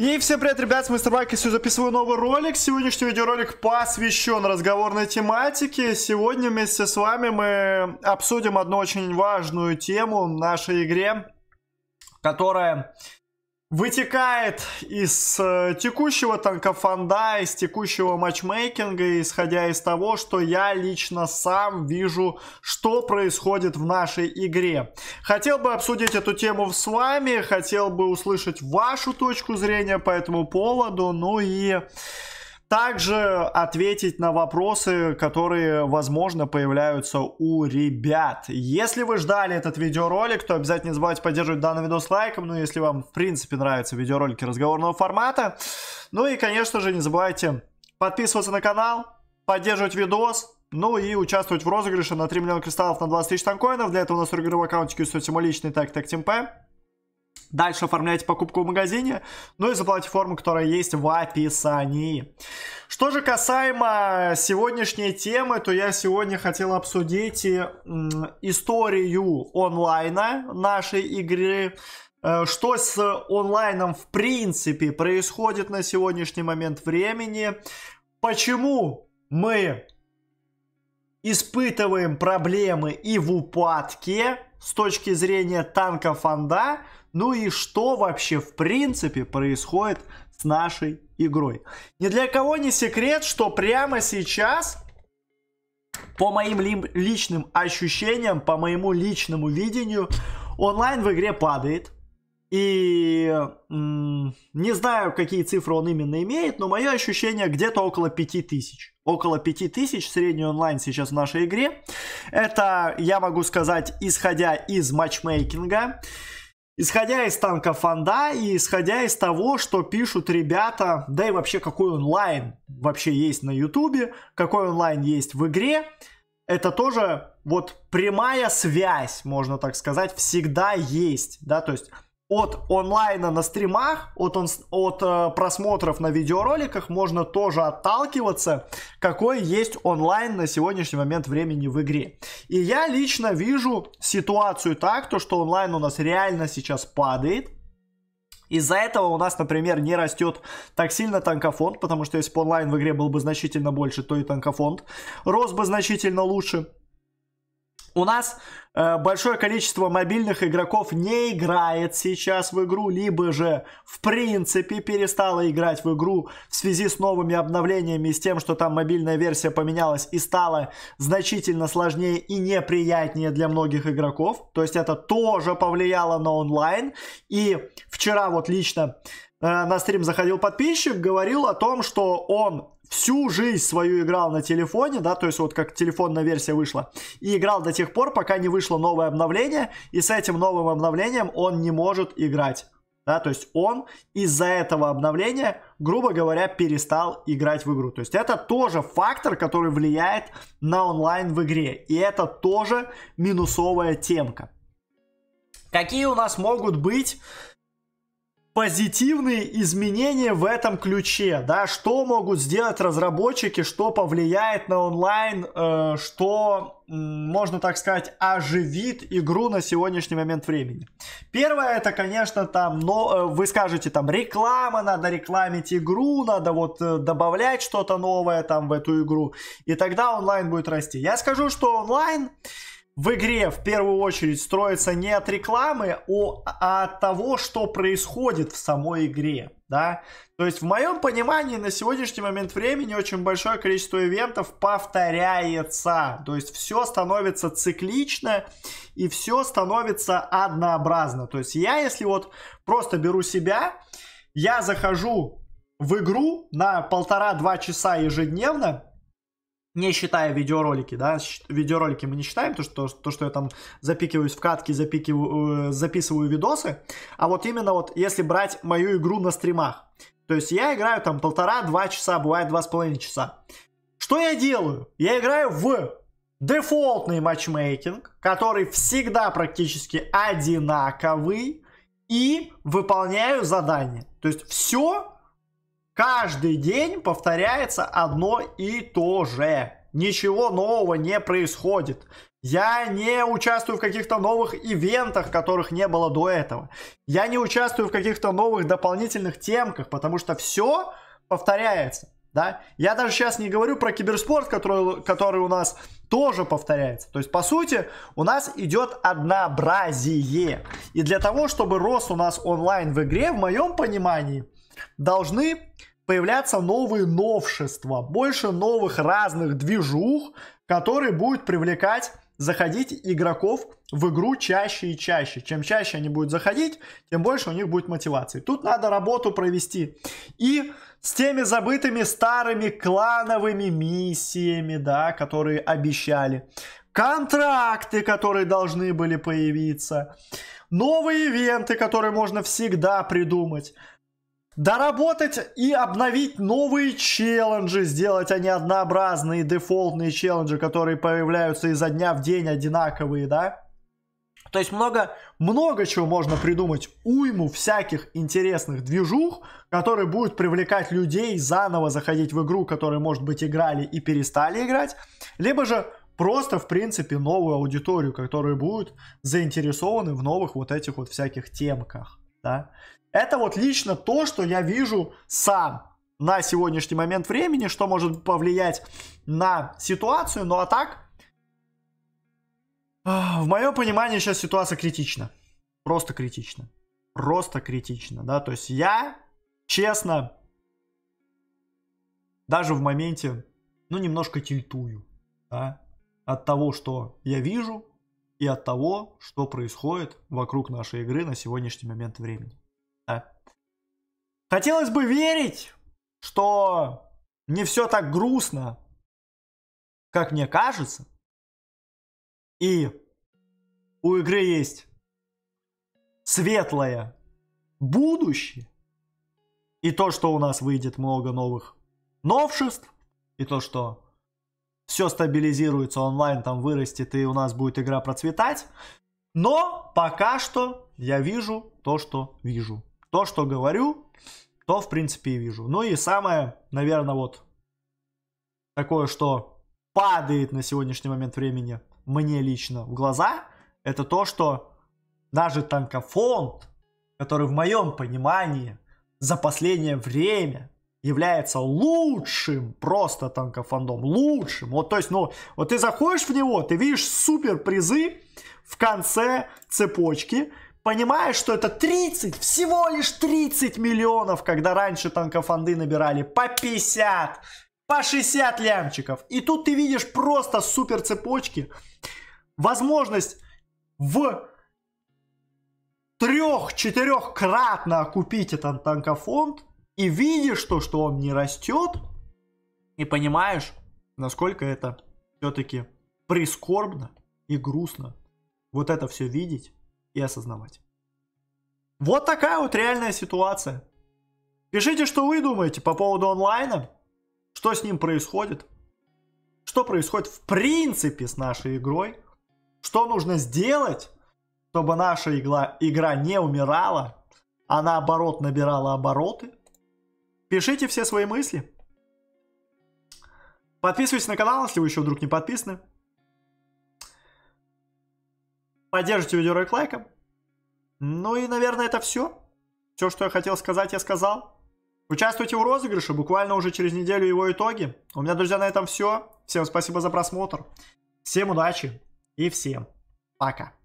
И всем привет, ребят, с Мистер Мастербайк, сегодня записываю новый ролик. Сегодняшний видеоролик посвящен разговорной тематике. Сегодня вместе с вами мы обсудим одну очень важную тему в нашей игре, которая вытекает из э, текущего танкофонда, из текущего матчмейкинга, исходя из того, что я лично сам вижу, что происходит в нашей игре. Хотел бы обсудить эту тему с вами, хотел бы услышать вашу точку зрения по этому поводу, ну и также ответить на вопросы, которые, возможно, появляются у ребят. Если вы ждали этот видеоролик, то обязательно не забывайте поддерживать данный видос лайком, ну, если вам, в принципе, нравятся видеоролики разговорного формата. Ну и, конечно же, не забывайте подписываться на канал, поддерживать видос, ну и участвовать в розыгрыше на 3 миллиона кристаллов на 20 тысяч танкоинов. Для этого у нас в аккаунтике есть соцсети мой личный, так, так, темпе. Дальше оформляйте покупку в магазине, ну и заплатите форму, которая есть в описании. Что же касаемо сегодняшней темы, то я сегодня хотел обсудить э, историю онлайна нашей игры, э, что с онлайном в принципе происходит на сегодняшний момент времени, почему мы испытываем проблемы и в упадке, с точки зрения танка Фанда, ну и что вообще в принципе происходит с нашей игрой. Ни для кого не секрет, что прямо сейчас, по моим личным ощущениям, по моему личному видению, онлайн в игре падает. И м- не знаю, какие цифры он именно имеет, но мое ощущение где-то около 5000. Около 5000 средний онлайн сейчас в нашей игре. Это, я могу сказать, исходя из матчмейкинга, исходя из танка фонда и исходя из того, что пишут ребята, да и вообще какой онлайн вообще есть на ютубе, какой онлайн есть в игре, это тоже вот прямая связь, можно так сказать, всегда есть, да, то есть от онлайна на стримах, от, он, от э, просмотров на видеороликах можно тоже отталкиваться, какой есть онлайн на сегодняшний момент времени в игре. И я лично вижу ситуацию так, то что онлайн у нас реально сейчас падает, из-за этого у нас, например, не растет так сильно танкофонд, потому что если бы онлайн в игре был бы значительно больше, то и танкофонд рос бы значительно лучше. У нас э, большое количество мобильных игроков не играет сейчас в игру, либо же в принципе перестало играть в игру в связи с новыми обновлениями, с тем, что там мобильная версия поменялась и стала значительно сложнее и неприятнее для многих игроков. То есть это тоже повлияло на онлайн. И вчера вот лично э, на стрим заходил подписчик, говорил о том, что он всю жизнь свою играл на телефоне, да, то есть вот как телефонная версия вышла, и играл до тех пор, пока не вышло новое обновление, и с этим новым обновлением он не может играть. Да, то есть он из-за этого обновления, грубо говоря, перестал играть в игру. То есть это тоже фактор, который влияет на онлайн в игре. И это тоже минусовая темка. Какие у нас могут быть позитивные изменения в этом ключе, да, что могут сделать разработчики, что повлияет на онлайн, э, что, можно так сказать, оживит игру на сегодняшний момент времени. Первое, это, конечно, там, но э, вы скажете, там, реклама, надо рекламить игру, надо вот э, добавлять что-то новое там в эту игру, и тогда онлайн будет расти. Я скажу, что онлайн... Э, в игре в первую очередь строится не от рекламы, а от того, что происходит в самой игре, да. То есть в моем понимании на сегодняшний момент времени очень большое количество ивентов повторяется, то есть все становится циклично и все становится однообразно. То есть я, если вот просто беру себя, я захожу в игру на полтора-два часа ежедневно, не считая видеоролики, да, видеоролики мы не считаем, то, что, то, что я там запикиваюсь в катки, запикиваю, э, записываю видосы, а вот именно вот если брать мою игру на стримах, то есть я играю там полтора-два часа, бывает два с половиной часа. Что я делаю? Я играю в дефолтный матчмейкинг, который всегда практически одинаковый, и выполняю задание. То есть все Каждый день повторяется одно и то же. Ничего нового не происходит. Я не участвую в каких-то новых ивентах, которых не было до этого. Я не участвую в каких-то новых дополнительных темках, потому что все повторяется. Да? Я даже сейчас не говорю про киберспорт, который, который у нас тоже повторяется. То есть, по сути, у нас идет однообразие. И для того, чтобы рос у нас онлайн в игре, в моем понимании, должны появляться новые новшества, больше новых разных движух, которые будут привлекать заходить игроков в игру чаще и чаще. Чем чаще они будут заходить, тем больше у них будет мотивации. Тут надо работу провести. И с теми забытыми старыми клановыми миссиями, да, которые обещали. Контракты, которые должны были появиться. Новые ивенты, которые можно всегда придумать доработать и обновить новые челленджи, сделать они однообразные дефолтные челленджи, которые появляются изо дня в день одинаковые, да? То есть много, много чего можно придумать, уйму всяких интересных движух, которые будут привлекать людей заново заходить в игру, которые, может быть, играли и перестали играть, либо же просто, в принципе, новую аудиторию, которые будут заинтересованы в новых вот этих вот всяких темках. Да? Это вот лично то, что я вижу сам на сегодняшний момент времени, что может повлиять на ситуацию. Ну а так, а, в моем понимании сейчас ситуация критична. Просто критична. Просто критична, да. То есть я, честно, даже в моменте, ну, немножко тильтую, да, от того, что я вижу, и от того, что происходит вокруг нашей игры на сегодняшний момент времени. Да. Хотелось бы верить, что не все так грустно, как мне кажется. И у игры есть светлое будущее. И то, что у нас выйдет много новых новшеств. И то, что все стабилизируется, онлайн там вырастет, и у нас будет игра процветать. Но пока что я вижу то, что вижу. То, что говорю, то, в принципе, и вижу. Ну и самое, наверное, вот такое, что падает на сегодняшний момент времени мне лично в глаза, это то, что даже танкофонд, который в моем понимании за последнее время является лучшим просто танкофандом, лучшим. Вот, то есть, ну, вот ты заходишь в него, ты видишь супер призы в конце цепочки, понимаешь, что это 30, всего лишь 30 миллионов, когда раньше танкофанды набирали по 50, по 60 лямчиков. И тут ты видишь просто супер цепочки, возможность в трех-четырехкратно купить этот танкофонд, и видишь то, что он не растет, и понимаешь, насколько это все-таки прискорбно и грустно вот это все видеть и осознавать. Вот такая вот реальная ситуация. Пишите, что вы думаете по поводу онлайна, что с ним происходит, что происходит в принципе с нашей игрой, что нужно сделать, чтобы наша игла, игра не умирала, а наоборот набирала обороты, Пишите все свои мысли. Подписывайтесь на канал, если вы еще вдруг не подписаны. Поддержите видеоролик лайком. Ну и, наверное, это все. Все, что я хотел сказать, я сказал. Участвуйте в розыгрыше, буквально уже через неделю его итоги. У меня, друзья, на этом все. Всем спасибо за просмотр. Всем удачи и всем пока.